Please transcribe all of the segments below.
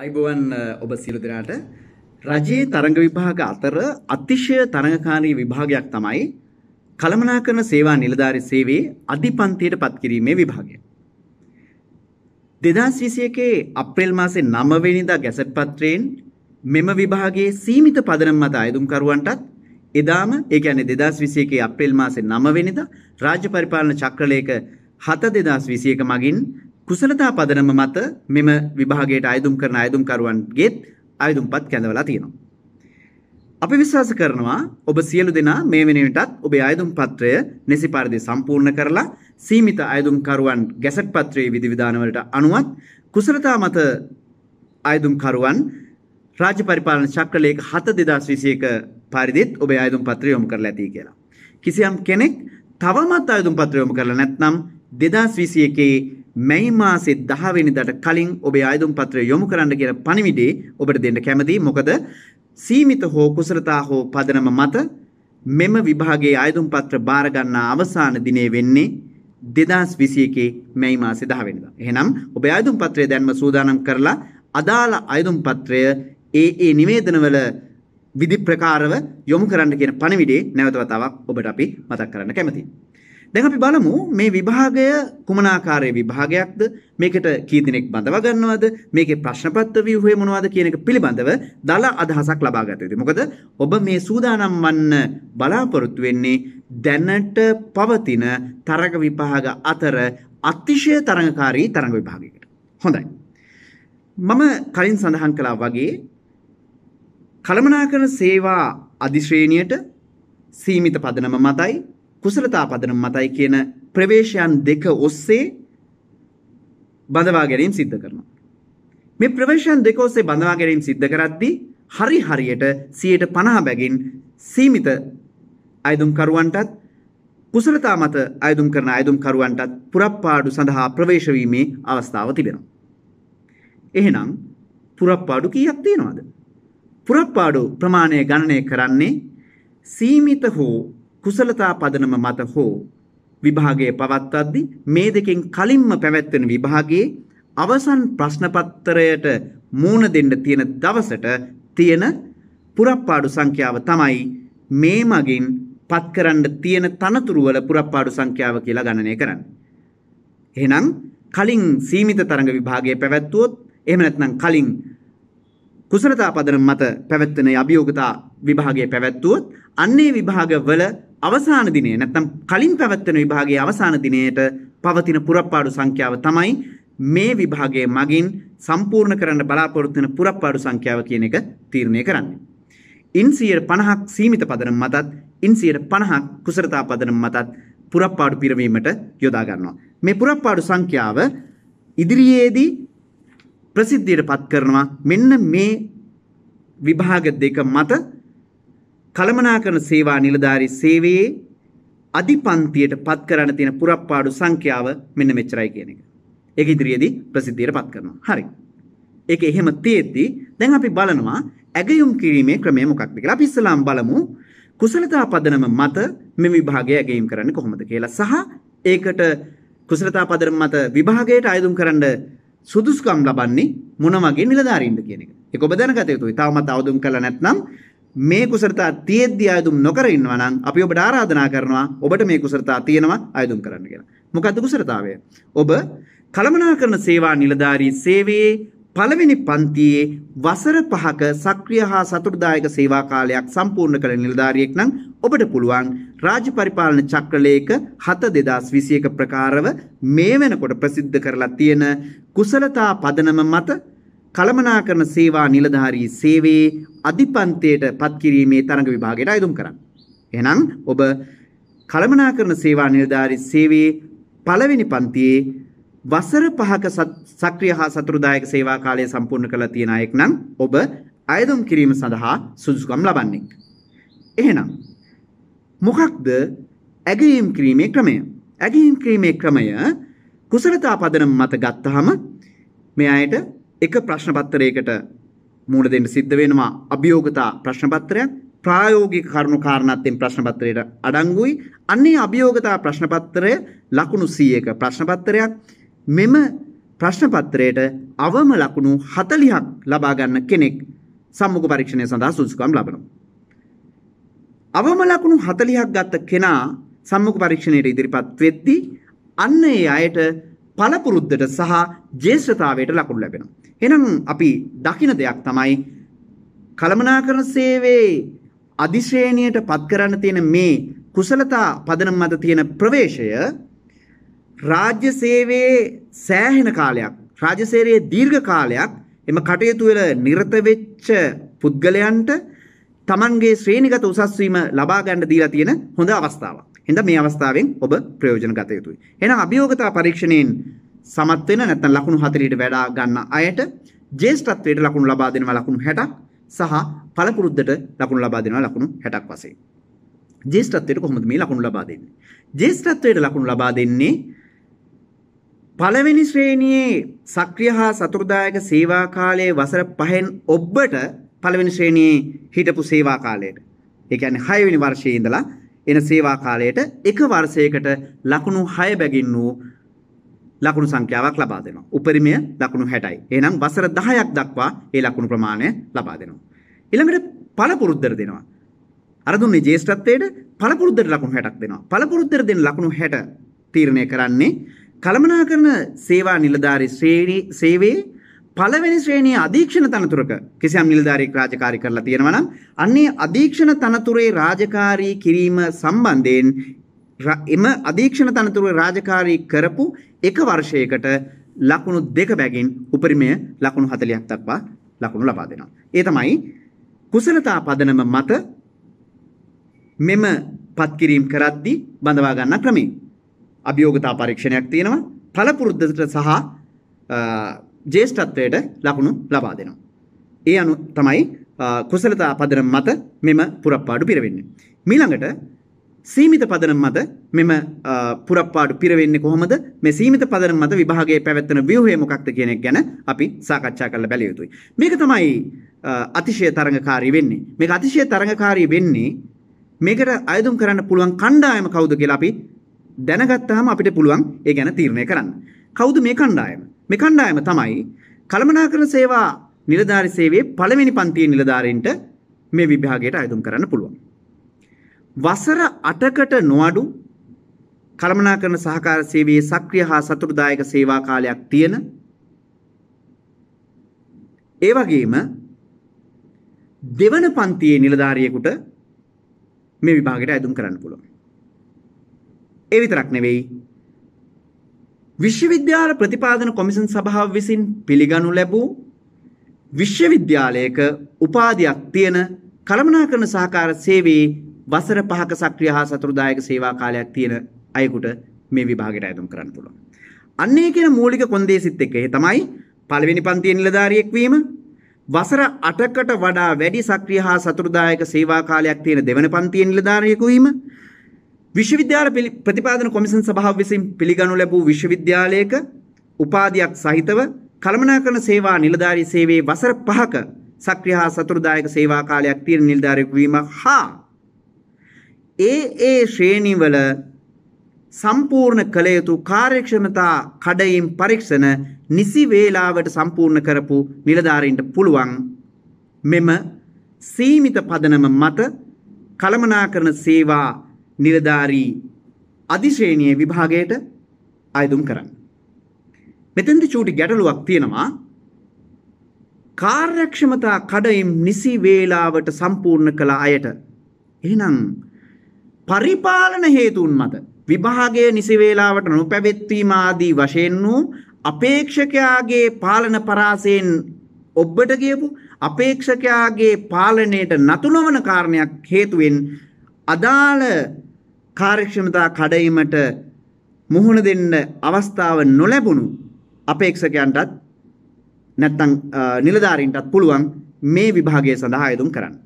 අයිබෝවන් ඔබ සියලු දෙනාට රජයේ තරඟ විභාග අතර අතිශය තරඟකාරී විභාගයක් තමයි කළමනාකරණ සේවා නිලධාරී සේවයේ අධිපන්තියට පත්කිරීමේ විභාගය. 2021 අප්‍රේල් මාසේ 9 වෙනිදා ගැසට් පත්‍රයෙන් මෙම විභාගයේ සීමිත පදනම් මත අයදුම්කරුවන්ටත් එදාම ඒ කියන්නේ 2021 අප්‍රේල් මාසේ 9 වෙනිදා රාජ්‍ය පරිපාලන චක්‍රලේඛ 7 2021 මගින් කුසලතා පදනම මත මෙම විභාගයට අයදුම් කරන අයදුම්කරුවන්ගේත් අයදුම්පත් කැඳවලා තියෙනවා. අපි විශ්වාස කරනවා ඔබ සියලු දෙනා මේ වෙනුවටත් ඔබේ අයදුම් පත්‍රය නිසි පරිදි සම්පූර්ණ කරලා සීමිත අයදුම්කරුවන් ගැසට් පත්‍රයේ විධිවිධානවලට අනුවත් කුසලතා මත අයදුම්කරුවන් රාජ්‍ය පරිපාලන චක්‍රලේඛ 7 2021 පරිදිත් ඔබේ අයදුම් පත්‍රය යොමු කරලා ඇති කියලා. කිසියම් කෙනෙක් තවමත් අයදුම් පත්‍රය යොමු කරලා නැත්නම් 2021 මැයි මාසේ 10 වෙනිදාට කලින් ඔබේ ආයුධම් පත්‍රය යොමු කරන්න කියලා පණිවිඩේ ඔබට දෙන්න කැමතියි. මොකද සීමිත හෝ කුසලතා හෝ පදනම මත මෙම විභාගයේ ආයුධම් පත්‍ර බාර ගන්නා අවසාන දිනේ වෙන්නේ 2021 මැයි මාසේ 10 වෙනිදා. එහෙනම් ඔබේ ආයුධම් පත්‍රය දැන්ම සූදානම් කරලා අදාළ ආයුධම් පත්‍රය ඒ ඒ නිවේදනවල විධි ප්‍රකාරව යොමු කරන්න කියන පණිවිඩේ නැවත වතාවක් ඔබට අපි මතක් කරන්න කැමතියි. දැන් අපි බලමු මේ විභාගය කුමනාකාරයේ විභාගයක්ද මේකට කී දෙනෙක් බඳවා ගන්නවද මේකේ ප්‍රශ්නපත්‍ර ව්‍යුහය මොනවද කියන එක පිළිබඳව දල අදහසක් ලබා ගත යුතුයි. මොකද ඔබ මේ සූදානම් වන්න බලාපොරොත්තු වෙන්නේ දැනට පවතින තරග විභාග අතර අතිශය තරඟකාරී තරඟ විභාගයකට. හොඳයි. මම කලින් සඳහන් කළා වගේ කළමනාකරණ සේවා අධිශ්‍රේණියට සීමිත පදනම මතයි කුසලතා පදනම මතයි කියන ප්‍රවේශයන් දෙක ඔස්සේ බඳවා ගැනීම සිද්ධ කරනවා. මේ ප්‍රවේශයන් දෙක ඔස්සේ බඳවා ගැනීම සිද්ධ කරද්දී හරි හරියට 150 බැගින් සීමිත අයදුම්කරුවන්ටත් කුසලතා මත අයදුම් කරන අයදුම්කරුවන්ටත් පුරප්පාඩු සඳහා ප්‍රවේශ වීමේ අවස්ථාව තිබෙනවා. එහෙනම් පුරප්පාඩු කීයක් තියෙනවද? පුරප්පාඩු ප්‍රමාණය ගණනය කරන්නේ සීමිත හෝ කුසලතා පදනම මත හෝ විභාගය පවත්වද්දී මේ දෙකෙන් කලින්ම පැවැත්වෙන විභාගයේ අවසන් ප්‍රශ්නපත්‍රයට මූණ දෙන්න තියෙන දවසට තියෙන පුරප්පාඩු සංඛ්‍යාව තමයි මේ මගින් පත් කරන්න තියෙන තනතුරු වල පුරප්පාඩු සංඛ්‍යාව කියලා ගණනය කරන්නේ. එහෙනම් කලින් සීමිත තරඟ විභාගය පැවැත්වුවොත් එහෙම නැත්නම් කලින් කුසලතා පදනම මත පැවැත්වෙන අභියෝගතා විභාගය පැවැත්වුවොත් අන්නේ විභාගවල අවසාන දිනය නැත්තම් කලින් පැවැත්වෙන විභාගයේ අවසාන දිනයට පවතින පුරප්පාඩු සංඛ්‍යාව තමයි මේ විභාගයේ මගින් සම්පූර්ණ කරන්න බලාපොරොත්තු වෙන පුරප්පාඩු සංඛ්‍යාව කියන එක තීරණය කරන්නේ. ඉන් 50ක් සීමිත පදනම මතත් ඉන් 50ක් කුසලතා පදනම මතත් පුරප්පාඩු පිරවීමට යොදා ගන්නවා. මේ පුරප්පාඩු සංඛ්‍යාව ඉදිරියේදී ප්‍රසිද්ධියට පත් කරනවා මෙන්න මේ විභාග දෙක මත කළමනාකරණ සේවා නිලධාරී සේවයේ අධිපන්තියට පත් කරන්න තියෙන පුරප්පාඩු සංඛ්‍යාව මෙන්න මෙච්චරයි කියන එක. ඒක ඉදිරියේදී ප්‍රසිද්ධියට පත් කරනවා. හරි. ඒක එහෙම තියෙද්දි දැන් අපි බලනවා ඇගයුම් කිරීමේ ක්‍රමය මොකක්ද කියලා. අපි ඉස්සලාම් බලමු කුසලතා පදනම මත මේ විභාගය ඇගයුම් කරන්නේ කොහොමද කියලා. සහ ඒකට කුසලතා පදනම මත විභාගයට ආයුධම් කරන්න සුදුසුකම් ලබන්නේ මොන වගේ නිලධාරීන්ද කියන එක. ඒක ඔබ දැනගත යුතුයි. තාමත් අවදුම් කළා නැත්නම් මේ කුසලතා තියෙද්දි ආයුධුම් නොකර ඉන්නවා නම් අපි ඔබට ආරාධනා කරනවා ඔබට මේ කුසලතා තියෙනවා ආයුධුම් කරන්න කියලා. මොකද්ද කුසලතාවය? ඔබ කළමනාකරන සේවා නිලධාරී සේවයේ පළවෙනි පන්තියේ වසර පහක සක්‍රිය හා සතුටුදායක සේවා කාලයක් සම්පූර්ණ කළ නිලධාරියෙක් නම් ඔබට පුළුවන් රාජ්‍ය පරිපාලන චක්‍රලේක 7 2021 ප්‍රකාරව මේ වෙනකොට ප්‍රසිද්ධ කරලා තියෙන කුසලතා පදනම මත කළමනාකරන සේවා නිලධාරී සේවයේ අධිපන්තයට පත්කිරීමේ තරඟ විභාගයට අයදුම් කරන්න. එහෙනම් ඔබ කළමනාකරන සේවා නිලධාරී සේවයේ පළවෙනි පන්තියේ වසර පහක සක්‍රිය හා සතුරුදායක සේවා කාලය සම්පූර්ණ කරලා තියෙන අයෙක් නම් ඔබ අයදුම් කිරීම සඳහා සුදුසුකම් ලබන්නේ. එහෙනම් මොකක්ද ඇගයීම් කිරීමේ ක්‍රමය? ඇගයීම් කිරීමේ ක්‍රමය කුසලතා පදනම මත ගත්තහම මේ අයට එක ප්‍රශ්නපත්තරයකට මූණ දෙන්න සිද්ධ වෙනවා අභියෝගතා ප්‍රශ්නපත්‍රයක් ප්‍රායෝගික කරුණු කාරණාත්යෙන් ප්‍රශ්නපත්‍රයට අඩංගුයි අන්නේ අභියෝගතා ප්‍රශ්නපත්‍රය ලකුණු 100ක ප්‍රශ්නපත්‍රයක් මෙම ප්‍රශ්නපත්‍රයට අවම ලකුණු 40ක් ලබා ගන්න කෙනෙක් සම්මුඛ පරීක්ෂණය සඳහා සුදුසුකම් ලබනවා අවම ලකුණු 40ක් ගත්ත කෙනා සම්මුඛ පරීක්ෂණයට ඉදිරිපත් වෙද්දී අන්න ඒ අයට පළපුරුද්දට සහ ජේෂ්ඨතාවයට ලකුණු ලැබෙනවා එහෙනම් අපි දකින දෙයක් තමයි කළමනාකරණ සේවයේ අධිශ්‍රේණියට පත් කරන්න තියෙන මේ කුසලතා පදනම මත තියෙන ප්‍රවේශය රාජ්‍ය සේවයේ සෑහෙන කාලයක් රාජ්‍ය සේවයේ දීර්ඝ කාලයක් එම කටයුතු වල නිරත වෙච්ච පුද්ගලයන්ට තමන්ගේ ශ්‍රේණිගත උසස් වීම ලබා ගන්න දීලා තියෙන හොඳ අවස්ථාවක්. එහෙනම් මේ අවස්ථාවෙන් ඔබ ප්‍රයෝජන ගත යුතුයි. එහෙනම් අභියෝගතා පරීක්ෂණයෙන් සමත් වෙන නැත්නම් ලකුණු 40ට වඩා ගන්න අයට ජේෂ්ඨත්වයට ලකුණු ලබා දෙනවා ලකුණු 60ක් සහ පළපුරුද්දට ලකුණු ලබා දෙනවා ලකුණු 60ක් වශයෙන්. ජේෂ්ඨත්වයට කොහොමද මේ ලකුණු ලබා දෙන්නේ? ජේෂ්ඨත්වයට ලකුණු ලබා දෙන්නේ පළවෙනි ශ්‍රේණියේ සක්‍රිය හා සතුරුදායක සේවා කාලයේ වසර 5න් ඔබට පළවෙනි ශ්‍රේණියේ හිටපු සේවා කාලයට. ඒ කියන්නේ 6 වෙනි වර්ෂයේ ඉඳලා එන සේවා කාලයට එක වර්ෂයකට ලකුණු 6 බැගින් වූ ලකුණු සංඛ්‍යාවක් ලබා දෙනවා. උපරිමය ලකුණු 60යි. එහෙනම් වසර 10ක් දක්වා ඒ ලකුණු ප්‍රමාණය ලබා දෙනවා. ඊළඟට පළපුරුද්දට දෙනවා. අර දුන්නේ ජේෂ්ඨත්වයට පළපුරුද්දට ලකුණු 60ක් දෙනවා. පළපුරුද්දට දෙන ලකුණු 60 තීරණය කරන්නේ කළමනාකරන සේවා නිලධාරී ශ්‍රේණී සේවයේ පළවෙනි ශ්‍රේණිය අධීක්ෂණ තනතුරක කිසියම් නිලධාරියෙක් රාජකාරී කරලා තියෙනවා නම් අන්නේ අධීක්ෂණ තනතුරේ රාජකාරී කිරීම සම්බන්ධයෙන් එම අධීක්ෂණ තනතුරු රාජකාරී කරපු එක වර්ෂයකට ලකුණු දෙක බැගින් උපරිමය ලකුණු 40ක් දක්වා ලකුණු ලබා දෙනවා. ඒ තමයි කුසලතා පදනම මත මෙම පත්කිරීම් කරද්දී බඳවා ගන්න ක්‍රමය. අභියෝගතා පරීක්ෂණයක් තියෙනවා. පළපුරුද්දට සහ ජේෂ්ඨත්වයට ලකුණු ලබා දෙනවා. ඒ අනුව තමයි කුසලතා පදනම මත මෙම පුරප්පාඩු පිරවෙන්නේ. මීළඟට සීමිත පදනම් මත මෙම පුරප්පාඩු පිරවෙන්නේ කොහොමද මේ සීමිත පදනම් මත විභාගයේ පැවැත්වෙන ව්‍යුහය මොකක්ද කියන එක ගැන අපි සාකච්ඡා කරලා බැලිය යුතුයි. මේක තමයි අතිශය තරඟකාරී වෙන්නේ. මේක අතිශය තරඟකාරී වෙන්නේ මේකට අයදුම් කරන්න පුළුවන් කණ්ඩායම කවුද කියලා අපි දැනගත්තාම අපිට පුළුවන් ඒ ගැන තීරණය කරන්න. කවුද මේ කණ්ඩායම? මේ කණ්ඩායම තමයි කළමනාකරණ සේවා නිලධාරී සේවයේ පළවෙනි පන්තියේ නිලධාරීන්ට මේ විභාගයට අයදුම් කරන්න පුළුවන්. වසර 8කට නොඅඩු කළමනාකරණ සහකාර සේවයේ සක්‍රිය හා සතුටුදායක සේවා කාලයක් තියෙන ඒ වගේම දෙවන පන්තියේ නිලධාරියෙකුට මේ විභාගයට ඇතුම් කරන්න පුළුවන්. ඒ විතරක් නෙවෙයි විශ්වවිද්‍යාල ප්‍රතිපාදන කොමිසන් සභාව විසින් පිළිගනු ලැබූ විශ්වවිද්‍යාලයක උපාධියක් තියෙන කළමනාකරණ සහකාර සේවයේ වසර පහක සක්‍රිය හා සතුරුදායක සේවා කාලයක් තියෙන අයෙකුට මේ විභාගයට ඇතුම් කරන්න පුළුවන්. අන්න ඒ කියන මූලික කොන්දේසිත් එක්ක ඒ තමයි පළවෙනි පන්තියේ නිලධාරියෙක් වීම වසර 8කට වඩා වැඩි සක්‍රිය හා සතුරුදායක සේවා කාලයක් තියෙන දෙවන පන්තියේ නිලධාරියෙකු වීම විශ්වවිද්‍යාල ප්‍රතිපාදන කොමිසම් සභාව විසින් පිළිගනු ලැබූ විශ්වවිද්‍යාලයක උපාධියක් සහිතව කළමනාකරණ සේවා නිලධාරී සේවයේ වසර 5ක සක්‍රිය හා සතුරුදායක සේවා කාලයක් තියෙන නිලධාරියෙකු වීම හා ඒ ඒ ශ්‍රේණීවල සම්පූර්ණ කළ යුතු කාර්යක්ෂමතා කඩයිම් පරීක්ෂණ නිසි වේලාවට සම්පූර්ණ කරපු නිලධාරීන්ට පුළුවන් මෙම සීමිත පදනම මත කළමනාකරන සේවා නිලධාරී අධිශ්‍රේණිය විභාගයට අයදුම් කරන්න. මෙතෙන්දි චූටි ගැටලුවක් තියෙනවා කාර්යක්ෂමතා කඩයිම් නිසි වේලාවට සම්පූර්ණ කළ අයට එහෙනම් පරිපාලන හේතුන් මත විභාගය නිසිවේලාවට නොපැවැත්වීම ආදී වශයෙන් වූ අපේක්ෂකයාගේ පාලන පරාසයෙන් ඔබ්බට කියපු අපේක්ෂකයාගේ පාලනයට නතු නොවන කාරණයක් හේතුවෙන් අදාළ කාර්යක්ෂමතා කඩයිමට මුහුණ දෙන්න අවස්ථාව නොලැබුණු අපේක්ෂකයන්ටත් නැත්තම් නිලධාරීන්ටත් පුළුවන් මේ විභාගය සඳහා යෙදුම් කරන්න.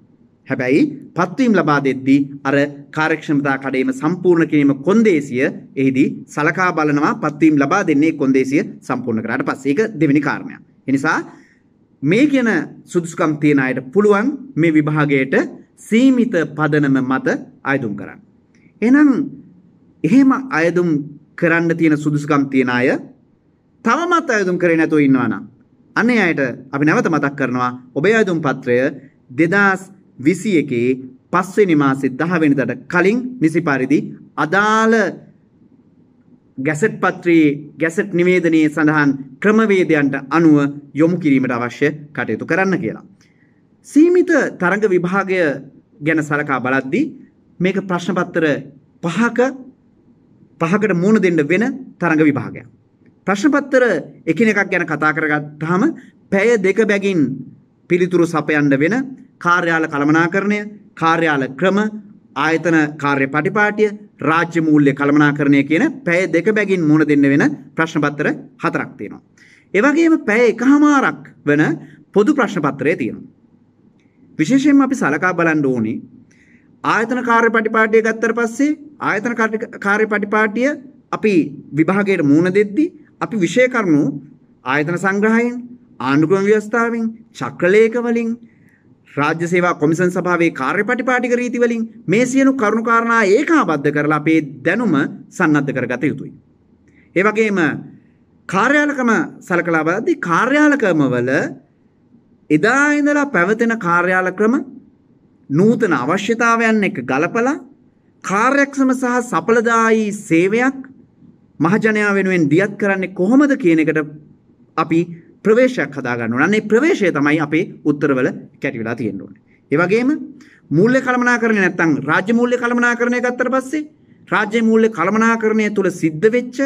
හැබැයි පත්වීම් ලබා දෙද්දී අර කාර්යක්ෂමතා කඩේම සම්පූර්ණ කිරීම කොන්දේසිය එහිදී සලකා බලනවා පත්වීම් ලබා දෙන්නේ කොන්දේසිය සම්පූර්ණ කරාට පස්සේ ඒක දෙවෙනි කාරණයක්. ඒ නිසා මේ කියන සුදුසුකම් තියන අයට පුළුවන් මේ විභාගයට සීමිත පදනම මත අයදුම් කරන්න. එහෙනම් එහෙම අයදුම් කරන්න තියෙන සුදුසුකම් තියන අය තවමත් අයදුම් කරේ නැතුව ඉන්නවා නම් අනේ අයට අපි නැවත මතක් කරනවා ඔබේ අයදුම් පත්‍රය 2000 විසි එකේ පස්වෙනි මාසෙ දහවෙනිදට කලින් නිසි පරිදි අදාළ ගැසට් පත්‍රයේ ගැසට් නිවේදනයේ සඳහන් ක්‍රමවේදයන්ට අනුව යොමු කිරීමට අවශ්‍ය කටයුතු කරන්න කියලා. සීමිත තරඟ විභාගය ගැන සලකා බලද්දී මේක ප්‍රශ්නපත්‍ර පහක පහකට මූණ දෙන්න වෙන තරඟ විභාගයක්. ප්‍රශ්නපත්‍ර එකිනෙකක් ගැන කතා කරගත්තාම පැය දෙක බැගින් පිළිතුරු සපයන්න වෙන කාර්යාල කළමනාකරණය, කාර්යාල ක්‍රම, ආයතන කාර්ය පටිපාටිය, රාජ්‍ය මූල්‍ය කළමනාකරණය කියන පැය දෙක බැගින් මුණ දෙන්න වෙන ප්‍රශ්න පත්‍ර හතරක් තියෙනවා. ඒ වගේම පැය එකහමාරක් වෙන පොදු ප්‍රශ්න පත්‍රය තියෙනවා. විශේෂයෙන්ම අපි සලකා බලන්න ඕනේ ආයතන කාර්ය පටිපාටිය ගත්තට පස්සේ ආයතන කාර්ය පටිපාටිය අපි විභාගයට මූණ දෙද්දී අපි විෂය කරුණු ආයතන සංග්‍රහයෙන් ආණ්ඩුක්‍රම ව්‍යවස්ථාවෙන් චක්‍රලේඛ වලින් රාජ්‍ය සේවා කොමිසන් සභාවේ කාර්යපටිපාටික රීතිවලින් මේ සියලු කරුණු කාරණා ඒකාබද්ධ කරලා අපේ දැනුම සන්නද්ධ කරගත යුතුයි. ඒ වගේම කාර්යාලකම සලකලා බලද්දී කාර්යාලකමවල එදා ඉඳලා පැවතෙන කාර්යාල ක්‍රම නූතන අවශ්‍යතාවයන් එක්ක ගලපලා කාර්යක්ෂම සහ සඵලදායී සේවයක් මහජනයා වෙනුවෙන් දියත් කරන්නේ කොහොමද කියන එකට අපි ප්‍රවේශයක් හදාගන්න ඕන. අන්නේ ප්‍රවේශය තමයි අපේ උත්තරවල කැටි වෙලා තියෙන්න ඕනේ. ඒ වගේම මූල්‍ය කළමනාකරණය නැත්තම් රාජ්‍ය මූල්‍ය කළමනාකරණය ගත්තට පස්සේ රාජ්‍ය මූල්‍ය කළමනාකරණය තුළ සිද්ධ වෙච්ච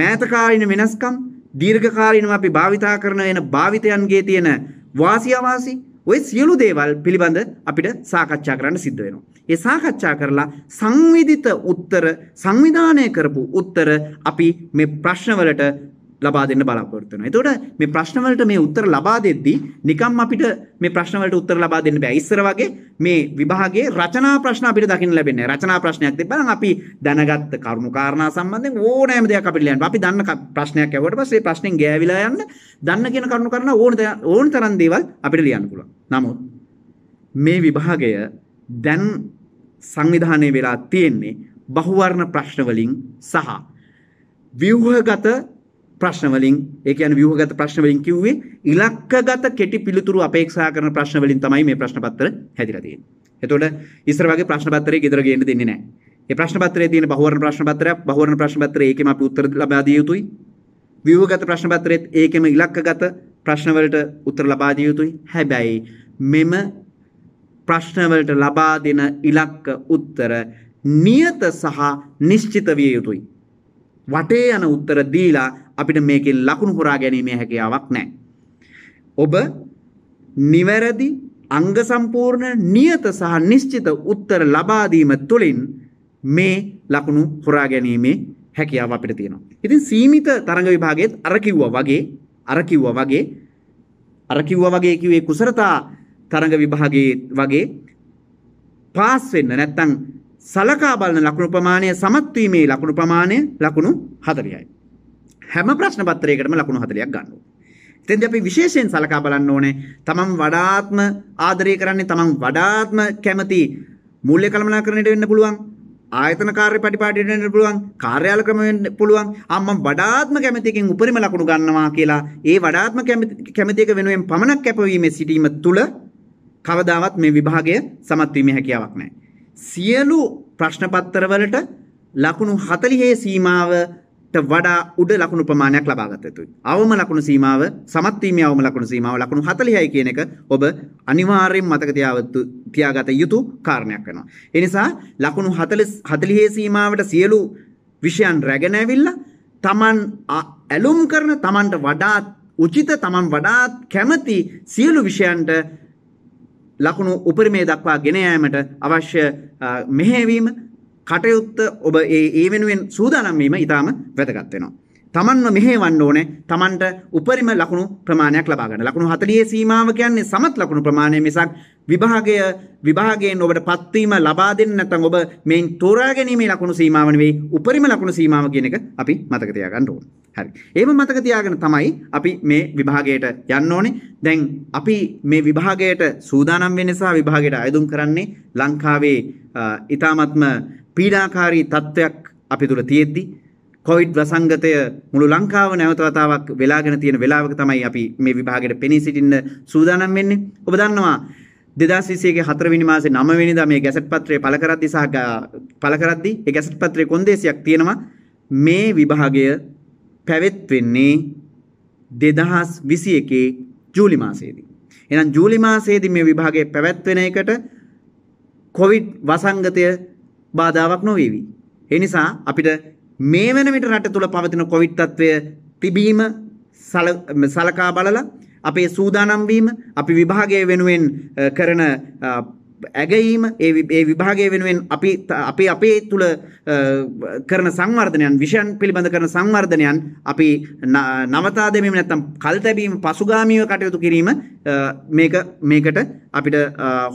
මෑතකාලීන වෙනස්කම් දීර්ඝකාලීනව අපි භාවිතා කරන වෙන භාවිතයන්ගේ තියෙන වාසි අවාසි ඔය සියලු දේවල් පිළිබඳ අපිට සාකච්ඡා කරන්න සිද්ධ වෙනවා. ඒ සාකච්ඡා කරලා සංවිධිත උත්තර සංවිධානය කරපු උත්තර අපි මේ ප්‍රශ්නවලට ලබා දෙන්න බලාපොරොත්තු වෙනවා. එතකොට මේ ප්‍රශ්න වලට මේ උත්තර ලබා දෙද්දී නිකම් අපිට මේ ප්‍රශ්න වලට උත්තර ලබා දෙන්න බෑ. ඉස්සර වගේ මේ විභාගයේ රචනා ප්‍රශ්න අපිට දකින්න ලැබෙන්නේ නැහැ. රචනා ප්‍රශ්නයක් තිබ්බනම් අපි දැනගත්ත කරුණු කාරණා සම්බන්ධයෙන් ඕනෑම දෙයක් අපිට ලියන්න. අපි දන්න ප්‍රශ්නයක් ඇහුවට පස්සේ ඒ ප්‍රශ්نين ගෑවිලා යන්න දන්න කියන කරුණු කාරණා ඕන ඕන තරම් දේවල් අපිට ලියන්න පුළුවන්. නමුත් මේ විභාගය දැන් සංවිධානය වෙලා තියෙන්නේ බහුවර්ණ ප්‍රශ්න වලින් සහ ව්‍යුහගත ප්‍රශ්න වලින් ඒ කියන්නේ ව්‍යුහගත ප්‍රශ්න වලින් කිව්වේ ඉලක්කගත කෙටි පිළිතුරු අපේක්ෂා කරන ප්‍රශ්න වලින් තමයි මේ ප්‍රශ්න පත්‍ර හැදිලා තියෙන්නේ. එතකොට ඉස්සර වගේ ප්‍රශ්න පත්‍රයේ ගෙදර ගේන්න දෙන්නේ නැහැ. මේ ප්‍රශ්න පත්‍රයේ තියෙන බහුවර්ණ ප්‍රශ්න පත්‍රයක් බහුවර්ණ ප්‍රශ්න පත්‍රයේ ඒකෙම අපි උත්තර ලබා දිය යුතුයි. ව්‍යුහගත ප්‍රශ්න පත්‍රයේත් ඒකෙම ඉලක්කගත ප්‍රශ්න වලට උත්තර ලබා දිය යුතුයි. හැබැයි මෙම ප්‍රශ්න වලට ලබා දෙන ඉලක්ක උත්තර නියත සහ නිශ්චිත විය යුතුයි. වටේ යන උත්තර දීලා අපිට මේකෙන් ලකුණු හොරා ගැනීමේ හැකියාවක් නැහැ. ඔබ නිවැරදි අංග සම්පූර්ණ නියත සහ නිශ්චිත උත්තර ලබා දීම තුළින් මේ ලකුණු හොරා ගැනීමේ හැකියාව අපිට තියෙනවා. ඉතින් සීමිත තරඟ විභාගයේත් අර කිව්වා වගේ අර කිව්වා වගේ අර කිව්වා වගේ කිව්වේ කුසලතා තරඟ විභාගයේ වගේ පාස් වෙන්න නැත්නම් සලකා බලන ලකුණු ප්‍රමාණය සමත් වීමේ ලකුණු ප්‍රමාණය ලකුණු 40යි. හැම ප්‍රශ්න පත්‍රයකටම ලකුණු 40ක් ගන්නවා. එතෙන්දී අපි විශේෂයෙන් සලකා බලන්න ඕනේ තමන් වඩාත්ම ආදරය කරන්නේ තමන් වඩාත්ම කැමති මූල්‍ය කළමනාකරණයට වෙන්න පුළුවන් ආයතන කාර්ය පරිපාටියට වෙන්න පුළුවන් කාර්යාල ක්‍රම වෙන්න පුළුවන් අම්ම වඩාත්ම කැමතිකින් උපරිම ලකුණු ගන්නවා කියලා ඒ වඩාත්ම කැමති එක වෙනුවෙන් පමණක් කැපවීමේ සිටීම තුළ කවදාවත් මේ විභාගය සමත් වීමේ හැකියාවක් නැහැ. සියලු ප්‍රශ්න පත්‍රවලට ලකුණු 40 සීමාව වඩා උඩ ලකුණු ප්‍රමාණයක් ලබාගත යුතුයි. අවම ලකුණු සීමාව සමත් වීමේ අවම ලකුණු සීමාව ලකුණු 40යි කියන එක ඔබ අනිවාර්යෙන් මතක තියාගත යුතු කාරණයක් වෙනවා. ඒ නිසා ලකුණු 40 40 සීමාවට සියලු විෂයන් රැගෙන ඇවිල්ලා Taman ඇලුම් කරන Tamanට වඩාත් උචිත Taman වඩාත් කැමති සියලු විෂයන්ට ලකුණු උපරිමේ දක්වා ගෙන යාමට අවශ්‍ය මෙහෙවීම කටයුත්ත ඔබ ඒ වෙනුවෙන් සූදානම්වීම ඉතාම වැදගත්වෙනවා. තමන්ව මෙහෙවන්න ඕනේ තමන්ට උපරිම ලකුණු ප්‍රමාණයක් ලබා ගන්න. ලකුණු 40 සීමාව කියන්නේ සමත් ලකුණු ප්‍රමාණය මිසක් විභාගය විභාගයෙන් ඔබට පත්වීම ලබා දෙන්න නැත්නම් ඔබ මේන් තෝරා ගැනීමේ ලකුණු සීමාව නෙවෙයි උපරිම ලකුණු සීමාව කියන එක අපි මතක තියාගන්න ඕනේ. හරි. ඒව මතක තියාගෙන තමයි අපි මේ විභාගයට යන්න ඕනේ. දැන් අපි මේ විභාගයට සූදානම් වෙන නිසා විභාගයට අයදුම් කරන්නේ ලංකාවේ ඊ타මත්ම පීඩාකාරී තත්වයක් අපි තුල තියෙද්දි කොවිඩ් වසංගතය මුළු ලංකාව නැවත වතාවක් වෙලාගෙන තියෙන වෙලාවක තමයි අපි මේ විභාගයට පෙනී සිටින්න සූදානම් වෙන්නේ. ඔබ දන්නවා 2021ගේ 4 වෙනි මාසේ 9 වෙනිදා මේ ගැසට් පත්‍රය පළ කරද්දී සහ පළ කරද්දී ඒ ගැසට් පත්‍රයේ කොන්දේසියක් තියෙනවා මේ විභාගය පැවැත්වෙන්නේ දෙදහස් විසි එකේ ජූලි මාසේදී. එනම් ජූලි මාසේදී මේ විභාගය පැවැත්වෙන එකට කොවිඩ් වසංගතය බාධාවක් නොවේවි. එනිසා අපිට මේ වනවිට රට තුළ පවතින කොවිඩ් තත්ත්වය තිබීම සලකා බලලා අපේ සූදානම් වීම අපි විභාගය වෙනුවෙන් කරන ඇගීම ඒ විභාගය වෙනුවෙන් අපි අපි අපේ තුළ කරන සංවර්ධනයන් විෂයන් පිළිබඳ කරන සංවර්ධනයන් අපි නවතා දෙමීම නැත්තම් කල් තැබීම පසුගාමීව කටයුතු කිරීම මේක මේකට අපිට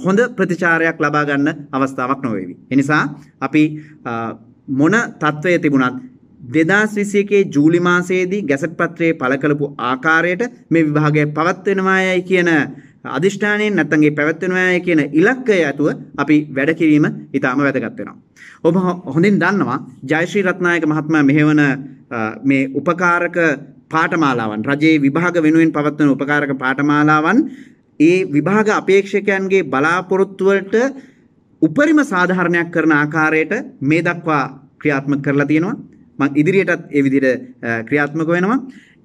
හොඳ ප්‍රතිචාරයක් ලබා ගන්න අවස්ථාවක් නොවේවි. එනිසා අපි මොන තත්ත්වයේ තිබුණත් දෙදස් විසියකේ ජූලි මාසයේදී ගැසට් පත්‍රයේ පළ කළපු ආකාරයට මේ විභාගය පවත්වෙනවායයි කියන අධිෂ්ඨානයෙන් නැත්තන්ගේ පැවැත්වෙනවාය කියන ඉලක්කය ඇතුව අපි වැඩකිරීම ඉතාම වැදගත්වෙනවා. ඔබ හොඳින් දන්නවා ජයශ්‍රී රත්නායක මහත්ම මෙහෙවන මේ උපකාරක පාටමාලාවන් රජයේ විභාග වෙනුවෙන් පවත්වන උපකාරක පාටමාලාවන් ඒ විභාග අපේක්ෂකයන්ගේ බලාපොරොත්තුවලට උපරිම සාධාරණයක් කරන ආකාරයට මේ දක්වා ක්‍රියාත්මක කරලා තියෙනවා. මං ඉදිරියටත් ඒ විදිහට ක්‍රියාත්මක වෙනවා.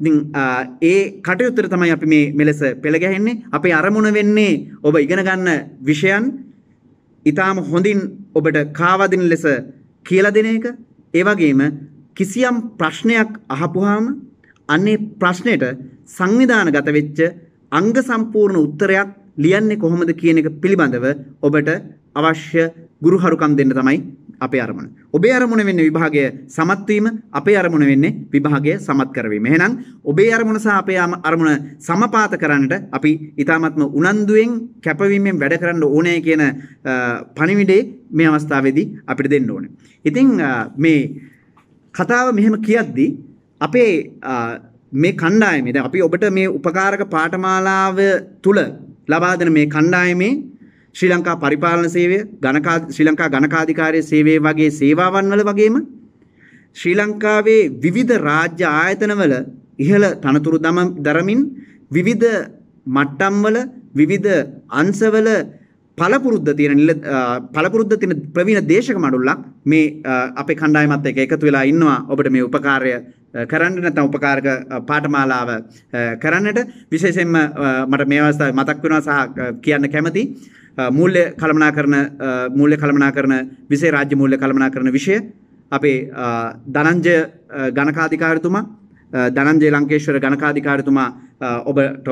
ඒ කටයුත්තර තමයි අපි මේ මෙලෙස පෙළගැහෙන්නේ අපේ අරමුණ වෙන්නේ ඔබ ඉගෙන ගන්න විෂයන් ඊටාම හොඳින් ඔබට කාවදින ලෙස කියලා දෙන එක ඒ වගේම කිසියම් ප්‍රශ්නයක් අහපුවාම අන්නේ ප්‍රශ්නෙට සංවිධානගත වෙච්ච අංග සම්පූර්ණ උත්තරයක් ලියන්නේ කොහොමද කියන එක පිළිබඳව ඔබට අවශ්‍ය ගුරුහරුකම් දෙන්න තමයි අපේ අරමුණ. ඔබේ අරමුණ වෙන්නේ විභාගය සමත් වීම, අපේ අරමුණ වෙන්නේ විභාගය සමත් කරවීම. එහෙනම් ඔබේ අරමුණ සහ අපේ අරමුණ සමපාත කරන්නට අපි ඊ타ත්ම උනන්දුවෙන් කැපවීමෙන් වැඩ කරන්න ඕනේ කියන පණිවිඩේ මේ අවස්ථාවේදී අපිට දෙන්න ඕනේ. ඉතින් මේ කතාව මෙහෙම කියද්දී අපේ මේ කණ්ඩායමේ දැන් අපි ඔබට මේ උපකාරක පාඨමාලාව තුල ලබා දෙන මේ කණ්ඩායමේ ශ්‍රී ලංකා පරිපාලන සේවය ගණකා ශ්‍රී ලංකා ගණකාධිකාරයේ සේවය වගේ සේවාවන් වල වගේම ශ්‍රී ලංකාවේ විවිධ රාජ්‍ය ආයතනවල ඉහළ තනතුරු දරමින් විවිධ මට්ටම්වල විවිධ අංශවල පළපුරුද්ද තියෙන පළපුරුද්ද තියෙන ප්‍රවීණ දේශක මඩුල්ලක් මේ අපේ කණ්ඩායමත් එක්ක එකතු වෙලා ඉන්නවා ඔබට මේ උපකාරය කරන්න නැත්නම් උපකාරක පාඨමාලාව කරන්නට විශේෂයෙන්ම මට මේ අවස්ථාවේ මතක් වෙනවා සහ කියන්න කැමති මූල්‍ය කළමනාකරණ මූල්‍ය කළමනාකරණ විශේෂ රාජ්‍ය මූල්‍ය කළමනාකරණ විෂය අපේ ධනංජය ගණකාධිකාරතුමා ධනංජය ලංකේශ්වර ගණකාධිකාරතුමා ඔබට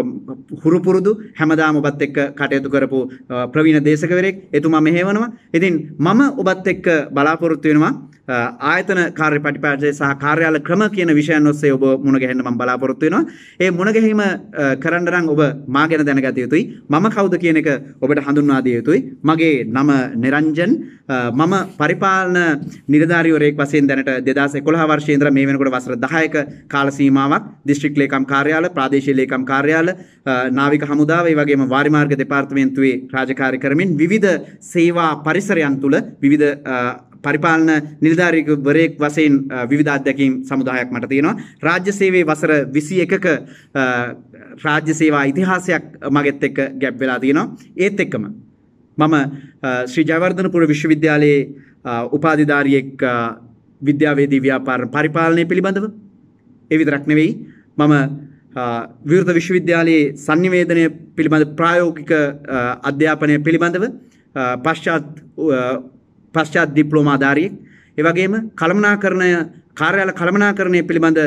හුරුපුරුදු හැමදාම ඔබත් එක්ක කටයුතු කරපු ප්‍රවීණ දේශකවරයෙක් එතුමා මෙහෙවනවා. ඉතින් මම ඔබත් එක්ක බලාපොරොත්තු වෙනවා ආයතන කාර්ය පටිපාටය සහ කාර්යාල ක්‍රම කියන විෂයන් ඔස්සේ ඔබ මුණ ගැහෙන්න මම බලාපොරොත්තු වෙනවා. ඒ මුණ ගැහිම කරන්න නම් ඔබ මා ගැන දැනගත යුතුයි. මම කවුද කියන එක ඔබට හඳුන්වා දිය යුතුයි. මගේ නම නිරංජන්. මම පරිපාලන නිලධාරිවරයෙක් වශයෙන් දැනට 2011 වර්ෂයේ ඉඳලා මේ වෙනකොට වසර 10ක කාල සීමාවක් දිස්ත්‍රික් ලේකම් කාර්යාල ප්‍රාදේශීය ලේකම් කාර්යාල නාවික හමුදාව ඒ වගේම වාරිමාර්ග දෙපාර්තමේන්තුවේ රාජකාරී කරමින් විවිධ සේවා පරිසරයන් තුළ විවිධ පරිපාලන නිලධාරීවරයෙක් වශයෙන් විවිධ අත්දැකීම් සමුදායක් මට තියෙනවා. රාජ්‍ය සේවයේ වසර 21ක රාජ්‍ය සේවා ඉතිහාසයක් මගෙත් එක්ක ගැබ් වෙලා තියෙනවා. ඒත් එක්කම මම ශ්‍රී ජයවර්ධනපුර විශ්වවිද්‍යාලයේ උපාධිධාරියෙක් විද්‍යාවේදී ව්‍යාපාර පරිපාලනය පිළිබඳව ඒ විතරක් නෙවෙයි මම විවෘත විශ්වවිද්‍යාලයේ සංනිවේදනය පිළිබඳ ප්‍රායෝගික අධ්‍යාපනය පිළිබඳව පශ්චාත් පශ්චාත් ඩිප්ලෝමාධාරියෙක් එවගේම කළමනාකරණය කාර්යාල කළමනාකරණය පිළිබඳ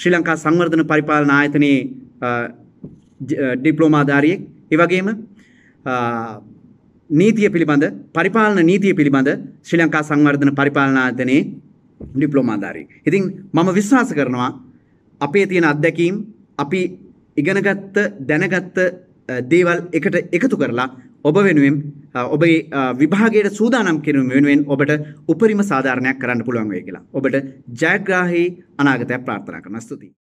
ශ්‍රී ලංකා සංවර්ධන පරිපාලන ආයතනයේ ඩිප්ලෝමාධාරියෙක් එවගේම නීතිය පිළිබඳ පරිපාලන නීතිය පිළිබඳ ශ්‍රී ලංකා සංවර්ධන පරිපාලන ආයතනයේ ඩිප්ලෝමාධාරී. ඉතින් මම විශ්වාස කරනවා අපේ තියෙන අත්දැකීම් අපි ඉගෙනගත්ත දැනගත්ත දේවල් එකට එකතු කරලා ඔබ වෙනුවෙන් ඔබේ විභාගයට සූදානම් කිරීම වෙනුවෙන් ඔබට උපරිම සාධාරණයක් කරන්න පුළුවන් වෙයි කියලා. ඔබට ජයග්‍රාහී අනාගතයක් ප්‍රාර්ථනා කරනවා. ස්තුතියි.